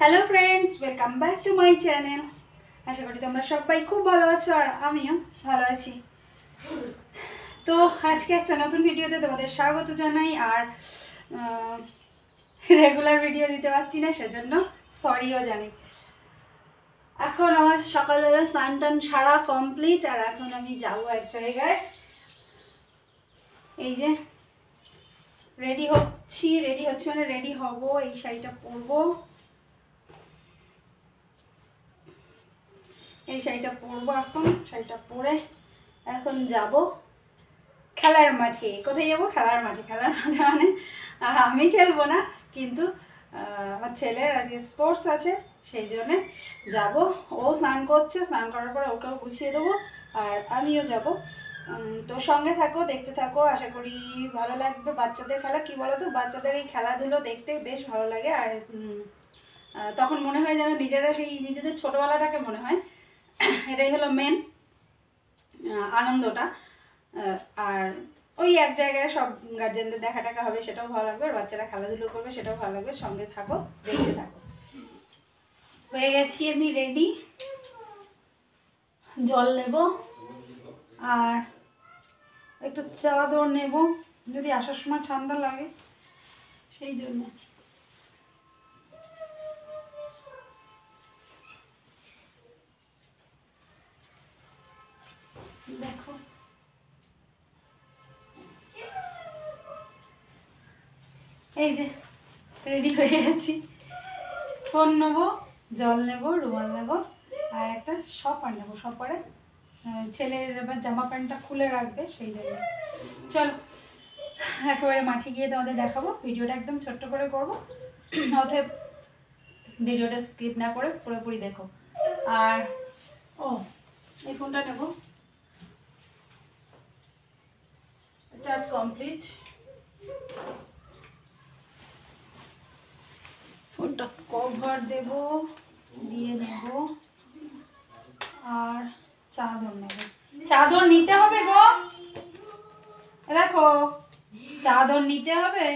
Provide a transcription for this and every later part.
hello friends welcome back to my channel আশা করি তোমরা সবাই খুব ভালো আছো আর আমিও ভালো আছি তো আজকে একটা নতুন ভিডিওতে তোমাদের স্বাগত জানাই আর রেগুলার ভিডিও দিতে পারছি না সেজন্য সরিও জানি এখন আমার সকালবেলা স্নান টান সারা কমপ্লিট আর এখন আমি যাবো এক জায়গায় এই যে রেডি হোক যাচ্ছি রেডি হচ্ছে মানে রেডি হব এই শাড়িটা পরবো এই শাড়িটা পরবো এখন শাড়িটা পরে এখন যাব খেলার মাঠে কোথায় যাবো খেলার মাঠে খেলার মাঠে মানে আমি খেলবো না কিন্তু আমার ছেলের আজকে স্পোর্টস আছে সেই জন্যে যাব ও স্নান করছে স্নান করার পরে ওকেও গুছিয়ে দেবো আর আমিও যাব তো সঙ্গে থাকো দেখতে থাকো আশা করি ভালো লাগবে বাচ্চাদের খেলা কি বলো তো বাচ্চাদের এই খেলাধুলো দেখতে বেশ ভালো লাগে আর তখন মনে হয় যেন নিজেরা সেই নিজেদের ছোটোবেলাটাকে মনে হয় এটাই হলো মেন আনন্দটা আর ওই এক জায়গায় সব গার্জেনদের দেখা টাকা হবে সেটাও ভালো লাগবে আর বাচ্চারা খেলাধুলো করবে সেটাও ভালো লাগবে সঙ্গে থাকো দেখতে থাকো হয়ে গেছি আমি রেডি জল নেবো আর একটু চাদর নেব যদি আসার সময় ঠান্ডা লাগে সেই জন্য দেখো এই যে রেডি হয়ে গেছি ফোন নেবো জল নেবো রুমাল নেবো আর একটা সপার নেবো সপারে ছেলের এবার জামা প্যান্টটা খুলে রাখবে সেই জন্য চলো একেবারে মাঠে গিয়ে তোমাদের দেখাবো ভিডিওটা একদম ছোট্ট করে করবো অথব ভিডিওটা স্কিপ না করে পুরোপুরি দেখো আর ও এই ফোনটা নেব চার্জ কমপ্লিট ফোনটা কভার দেব দিয়ে নেব আর চাদর নেবে চাদর নিতে হবে গো দেখো চাদর নিতে হবে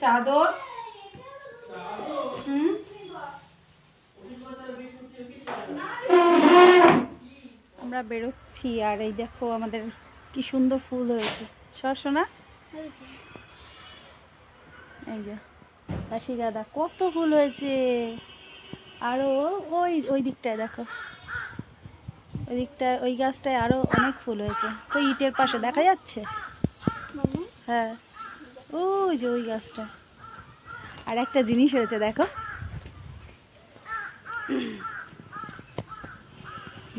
চাদর হুম আমরা বেরোচ্ছি আর এই দেখো আমাদের কি সুন্দর ফুল হয়েছে সরসোনা এই যে কাশি দাদা কত ফুল হয়েছে আরও ওই ওই দিকটায় দেখো ওইদিকটায় ওই গাছটায় আরও অনেক ফুল হয়েছে ওই ইটের পাশে দেখা যাচ্ছে হ্যাঁ ওই যে ওই গাছটা আর একটা জিনিস হয়েছে দেখো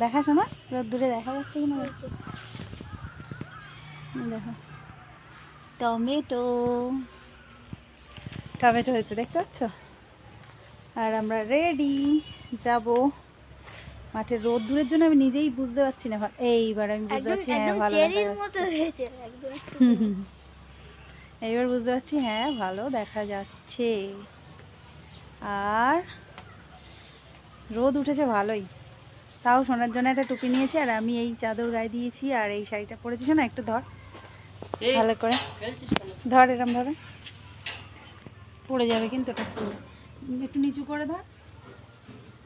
দেখা শোনা রোদ্দুরে দেখা যাচ্ছে কিনা দেখো টমেটো টমেটো হয়েছে দেখতে পাচ্ছ আর আমরা রেডি যাব মাঠের রোদ দূরের জন্য আমি নিজেই বুঝতে পারছি না এইবার আমি বুঝতে পারছি হ্যাঁ ভালো এইবার বুঝতে পারছি হ্যাঁ ভালো দেখা যাচ্ছে আর রোদ উঠেছে ভালোই তাও শোনার জন্য একটা টুপি নিয়েছি আর আমি এই চাদর গায়ে দিয়েছি আর এই শাড়িটা পরেছি না একটু ধর ভালো করে ধর এরমভাবে পড়ে যাবে কিন্তু একটু নিচু করে ধর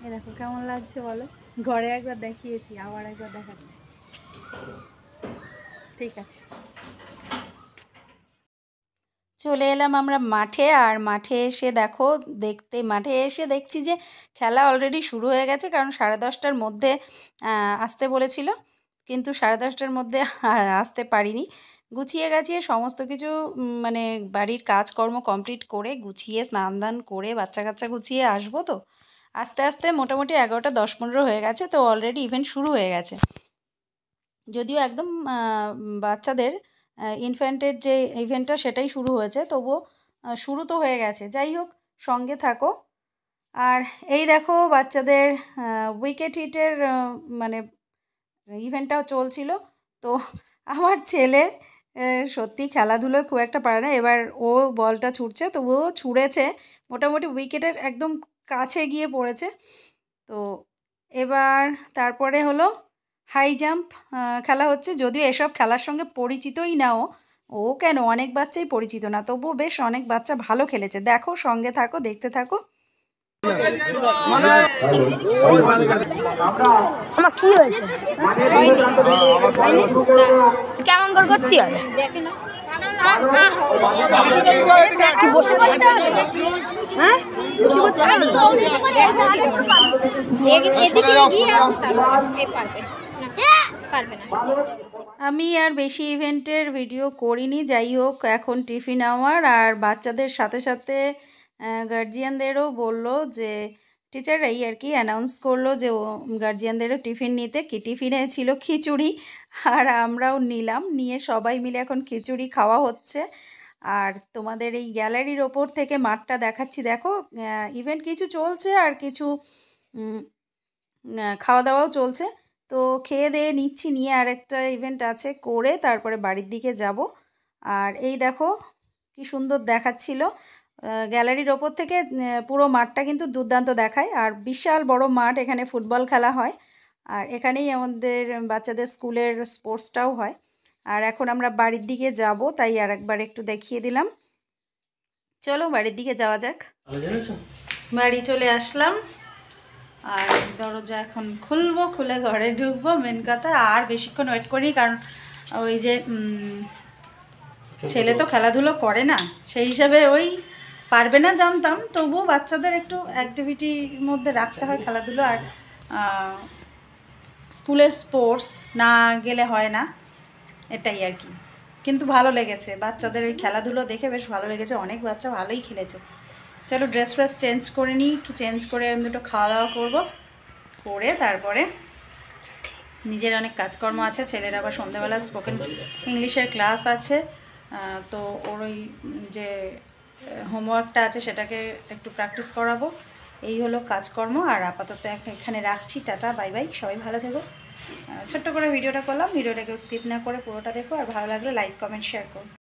এ দেখো কেমন লাগছে বলো ঘরে একবার দেখিয়েছি আবার একবার দেখাচ্ছি ঠিক আছে চলে এলাম আমরা মাঠে আর মাঠে এসে দেখো দেখতে মাঠে এসে দেখছি যে খেলা অলরেডি শুরু হয়ে গেছে কারণ সাড়ে দশটার মধ্যে আসতে বলেছিল কিন্তু সাড়ে দশটার মধ্যে আসতে পারিনি গুছিয়ে গাছিয়ে সমস্ত কিছু মানে বাড়ির কাজকর্ম কমপ্লিট করে গুছিয়ে স্নান দান করে বাচ্চা কাচ্চা গুছিয়ে আসবো তো আস্তে আস্তে মোটামুটি এগারোটা দশ পনেরো হয়ে গেছে তো অলরেডি ইভেন্ট শুরু হয়ে গেছে যদিও একদম বাচ্চাদের ইনফ্যান্টের যে ইভেন্টটা সেটাই শুরু হয়েছে তবুও শুরু তো হয়ে গেছে যাই হোক সঙ্গে থাকো আর এই দেখো বাচ্চাদের উইকেট হিটের মানে ইভেন্টটাও চলছিল তো আমার ছেলে সত্যি খেলাধুলো খুব একটা পারে না এবার ও বলটা ছুটছে তবুও ছুঁড়েছে মোটামুটি উইকেটের একদম কাছে গিয়ে পড়েছে তো এবার তারপরে হলো হাই জাম্প খেলা হচ্ছে যদিও এসব খেলার সঙ্গে পরিচিতই নাও ও কেন অনেক বাচ্চাই পরিচিত না তবুও বেশ অনেক বাচ্চা ভালো খেলেছে দেখো সঙ্গে থাকো দেখতে থাকো কেমন করতে হবে আমি আর বেশি ইভেন্টের ভিডিও করিনি যাই হোক এখন টিফিন আওয়ার আর বাচ্চাদের সাথে সাথে গার্জিয়ানদেরও বলল যে টিচাররাই আর কি অ্যানাউন্স করলো যে ও গার্জিয়ানদেরও টিফিন নিতে কি টিফিনে ছিল খিচুড়ি আর আমরাও নিলাম নিয়ে সবাই মিলে এখন খিচুড়ি খাওয়া হচ্ছে আর তোমাদের এই গ্যালারির ওপর থেকে মাঠটা দেখাচ্ছি দেখো ইভেন্ট কিছু চলছে আর কিছু খাওয়া দাওয়াও চলছে তো খেয়ে দিয়ে নিচ্ছি নিয়ে আর একটা ইভেন্ট আছে করে তারপরে বাড়ির দিকে যাব আর এই দেখো কি সুন্দর দেখাচ্ছিল গ্যালারির ওপর থেকে পুরো মাঠটা কিন্তু দুর্দান্ত দেখায় আর বিশাল বড় মাঠ এখানে ফুটবল খেলা হয় আর এখানেই আমাদের বাচ্চাদের স্কুলের স্পোর্টসটাও হয় আর এখন আমরা বাড়ির দিকে যাব তাই আর একবার একটু দেখিয়ে দিলাম চলো বাড়ির দিকে যাওয়া যাক বাড়ি চলে আসলাম আর দরজা এখন খুলবো খুলে ঘরে ঢুকবো মেন কথা আর বেশিক্ষণ ওয়েট করি কারণ ওই যে ছেলে তো খেলাধুলো করে না সেই হিসাবে ওই পারবে না জানতাম তবুও বাচ্চাদের একটু অ্যাক্টিভিটির মধ্যে রাখতে হয় খেলাধুলো আর স্কুলের স্পোর্টস না গেলে হয় না এটাই আর কি কিন্তু ভালো লেগেছে বাচ্চাদের ওই খেলাধুলো দেখে বেশ ভালো লেগেছে অনেক বাচ্চা ভালোই খেলেছে চলো ড্রেস ফ্রেস চেঞ্জ করে নিই কি চেঞ্জ করে আমি দুটো খাওয়া দাওয়া করবো করে তারপরে নিজের অনেক কাজকর্ম আছে ছেলেরা আবার সন্ধ্যাবেলা স্পোকেন ইংলিশের ক্লাস আছে তো ওর ওই যে হোমওয়ার্কটা আছে সেটাকে একটু প্র্যাকটিস করাবো এই হলো কাজকর্ম আর আপাতত এখানে রাখছি টাটা বাই বাই সবাই ভালো থেকো ছোট্ট করে ভিডিওটা করলাম ভিডিওটাকে স্কিপ না করে পুরোটা দেখো আর ভালো লাগলে লাইক কমেন্ট শেয়ার করো